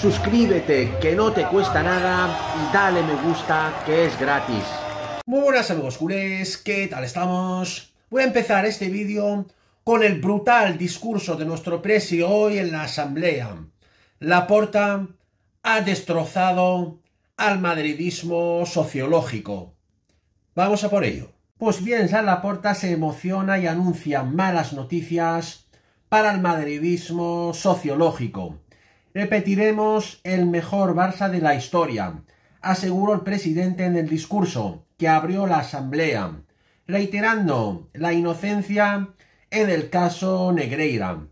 suscríbete que no te cuesta nada y dale me gusta que es gratis. Muy buenas amigos culés, ¿qué tal estamos? Voy a empezar este vídeo con el brutal discurso de nuestro presi hoy en la asamblea. La porta ha destrozado al madridismo sociológico. Vamos a por ello. Pues bien, La Porta se emociona y anuncia malas noticias para el madridismo sociológico. Repetiremos el mejor Barça de la historia, aseguró el presidente en el discurso que abrió la asamblea, reiterando la inocencia en el caso Negreira.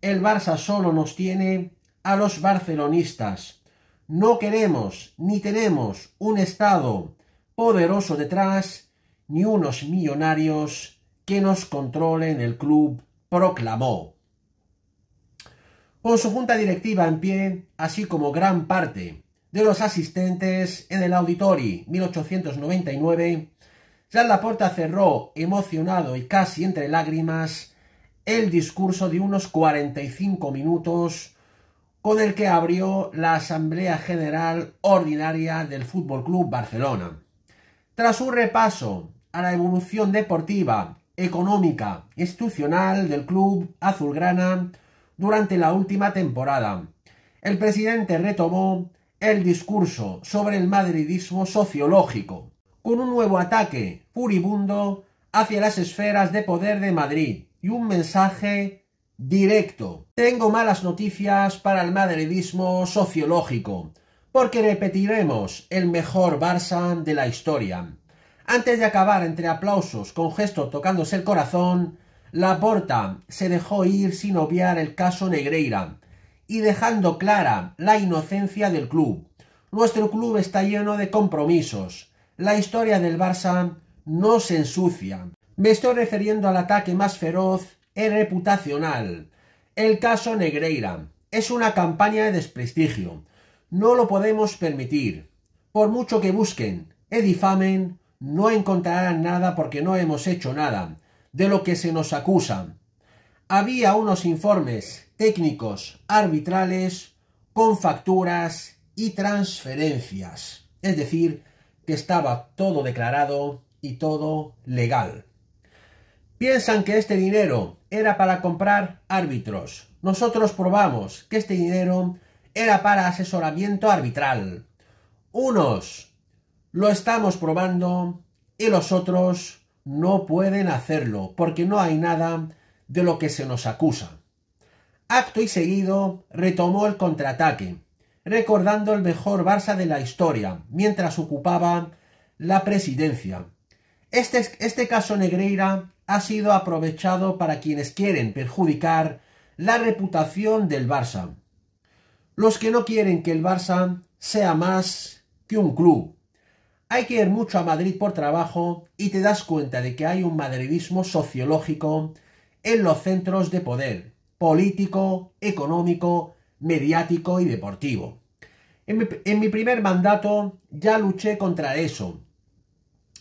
El Barça solo nos tiene a los barcelonistas. No queremos ni tenemos un Estado poderoso detrás, ni unos millonarios que nos controlen el club, proclamó con su junta directiva en pie, así como gran parte de los asistentes en el Auditori 1899, la puerta cerró emocionado y casi entre lágrimas el discurso de unos 45 minutos con el que abrió la Asamblea General Ordinaria del Fútbol Club Barcelona. Tras un repaso a la evolución deportiva, económica y e institucional del club azulgrana, durante la última temporada. El presidente retomó el discurso sobre el madridismo sociológico, con un nuevo ataque furibundo hacia las esferas de poder de Madrid y un mensaje directo. Tengo malas noticias para el madridismo sociológico, porque repetiremos el mejor Barça de la historia. Antes de acabar entre aplausos con gesto tocándose el corazón, Laporta se dejó ir sin obviar el caso Negreira y dejando clara la inocencia del club. Nuestro club está lleno de compromisos. La historia del Barça no se ensucia. Me estoy refiriendo al ataque más feroz y reputacional. El caso Negreira es una campaña de desprestigio. No lo podemos permitir. Por mucho que busquen edifamen difamen, no encontrarán nada porque no hemos hecho nada de lo que se nos acusan Había unos informes técnicos arbitrales con facturas y transferencias. Es decir, que estaba todo declarado y todo legal. Piensan que este dinero era para comprar árbitros. Nosotros probamos que este dinero era para asesoramiento arbitral. Unos lo estamos probando y los otros no pueden hacerlo, porque no hay nada de lo que se nos acusa. Acto y seguido retomó el contraataque, recordando el mejor Barça de la historia, mientras ocupaba la presidencia. Este, este, caso Negreira ha sido aprovechado para quienes quieren perjudicar la reputación del Barça. Los que no quieren que el Barça sea más que un club, hay que ir mucho a Madrid por trabajo y te das cuenta de que hay un madridismo sociológico en los centros de poder, político, económico, mediático y deportivo. En mi, primer mandato ya luché contra eso.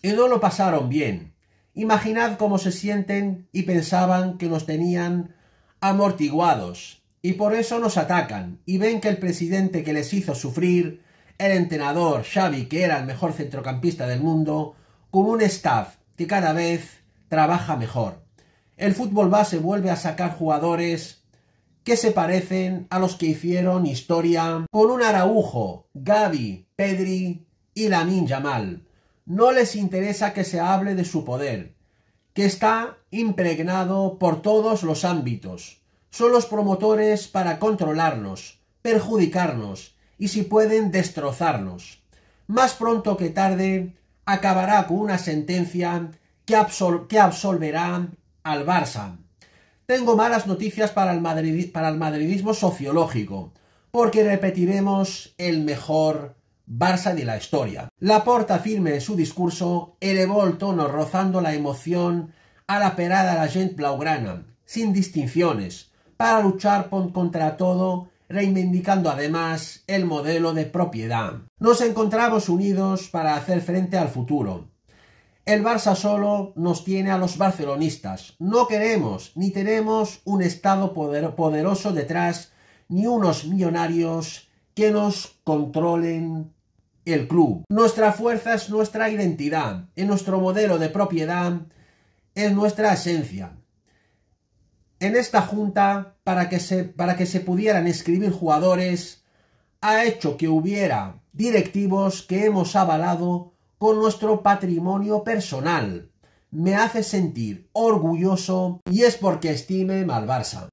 Y no lo pasaron bien. Imaginad cómo se sienten y pensaban que nos tenían amortiguados. Y por eso nos atacan y ven que el presidente que les hizo sufrir el entrenador Xavi, que era el mejor centrocampista del mundo, con un staff que cada vez trabaja mejor. El fútbol base vuelve a sacar jugadores que se parecen a los que hicieron historia con un Araujo, Gaby, Pedri y la Lamin mal. No les interesa que se hable de su poder, que está impregnado por todos los ámbitos. Son los promotores para controlarnos, perjudicarnos y si pueden destrozarlos. Más pronto que tarde acabará con una sentencia que, absolverá al Barça. Tengo malas noticias para el, para madridismo sociológico, porque repetiremos el mejor Barça de la historia. La porta firme su discurso elevó el tono rozando la emoción a la perada la gente blaugrana, sin distinciones, para luchar contra todo reivindicando además el modelo de propiedad. Nos encontramos unidos para hacer frente al futuro. El Barça solo nos tiene a los barcelonistas. No queremos ni tenemos un Estado poderoso detrás, ni unos millonarios que nos controlen el club. Nuestra fuerza es nuestra identidad, en nuestro modelo de propiedad es nuestra esencia en esta junta para que se, para que se pudieran escribir jugadores ha hecho que hubiera directivos que hemos avalado con nuestro patrimonio personal. Me hace sentir orgulloso y es porque estime mal Barça.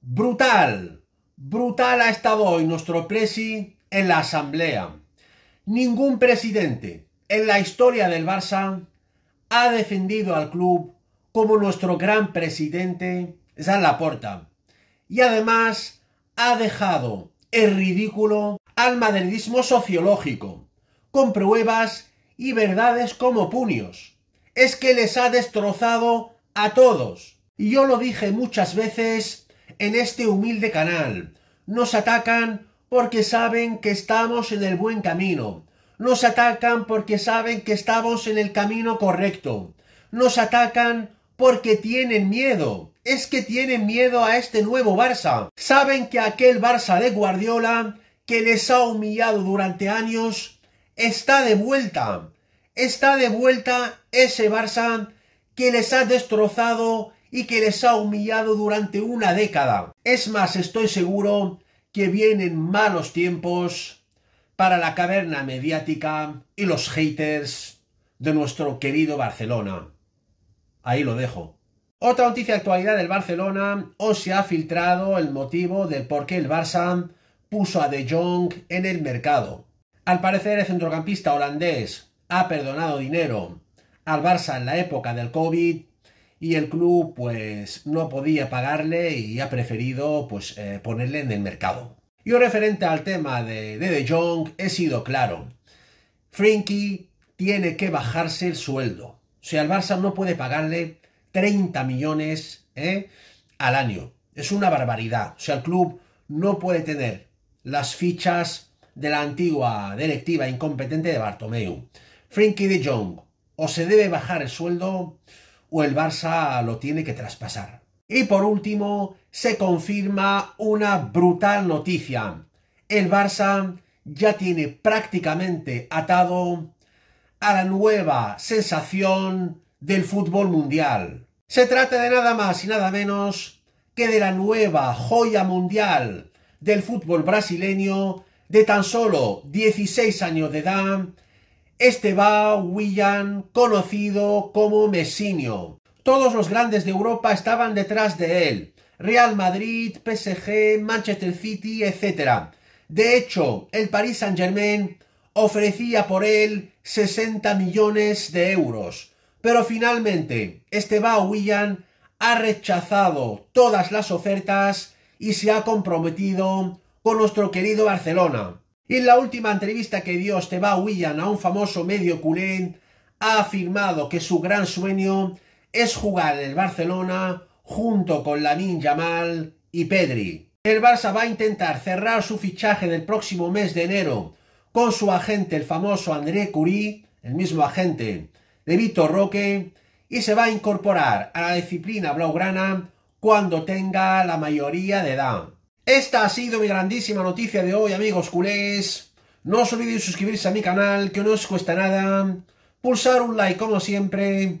Brutal, brutal ha estado hoy nuestro presi en la asamblea. Ningún presidente en la historia del Barça ha defendido al club como nuestro gran presidente, San Laporta. Y además ha dejado el ridículo al madridismo sociológico, con pruebas y verdades como puños. Es que les ha destrozado a todos. Y yo lo dije muchas veces en este humilde canal. Nos atacan porque saben que estamos en el buen camino, nos atacan porque saben que estamos en el camino correcto. Nos atacan porque tienen miedo. Es que tienen miedo a este nuevo Barça. Saben que aquel Barça de Guardiola, que les ha humillado durante años, está de vuelta. Está de vuelta ese Barça que les ha destrozado y que les ha humillado durante una década. Es más, estoy seguro que vienen malos tiempos para la caverna mediática y los haters de nuestro querido Barcelona. Ahí lo dejo. Otra noticia de actualidad del Barcelona, os se ha filtrado el motivo del por qué el Barça puso a De Jong en el mercado. Al parecer el centrocampista holandés ha perdonado dinero al Barça en la época del COVID y el club pues no podía pagarle y ha preferido pues eh, ponerle en el mercado. Yo referente al tema de, de Jong he sido claro. Frinky tiene que bajarse el sueldo. O sea, el Barça no puede pagarle 30 millones ¿eh? al año. Es una barbaridad. O sea, el club no puede tener las fichas de la antigua directiva incompetente de Bartomeu. Frenkie de Jong o se debe bajar el sueldo o el Barça lo tiene que traspasar. Y por último, se confirma una brutal noticia. El Barça ya tiene prácticamente atado a la nueva sensación del fútbol mundial. Se trata de nada más y nada menos que de la nueva joya mundial del fútbol brasileño de tan solo 16 años de edad, Esteban William, conocido como Messinio. Todos los grandes de Europa estaban detrás de él. Real Madrid, PSG, Manchester City, etc. De hecho, el Paris Saint-Germain ofrecía por él 60 millones de euros. Pero finalmente, Esteban Willian ha rechazado todas las ofertas y se ha comprometido con nuestro querido Barcelona. Y en la última entrevista que dio Esteban Willian a un famoso medio culé, ha afirmado que su gran sueño es jugar el Barcelona junto con ninja Yamal y Pedri. El Barça va a intentar cerrar su fichaje del próximo mes de enero con su agente, el famoso André Curí, el mismo agente de Vitor Roque, y se va a incorporar a la disciplina blaugrana cuando tenga la mayoría de edad. Esta ha sido mi grandísima noticia de hoy, amigos culés. No os olvidéis suscribirse a mi canal, que no os cuesta nada. Pulsar un like como siempre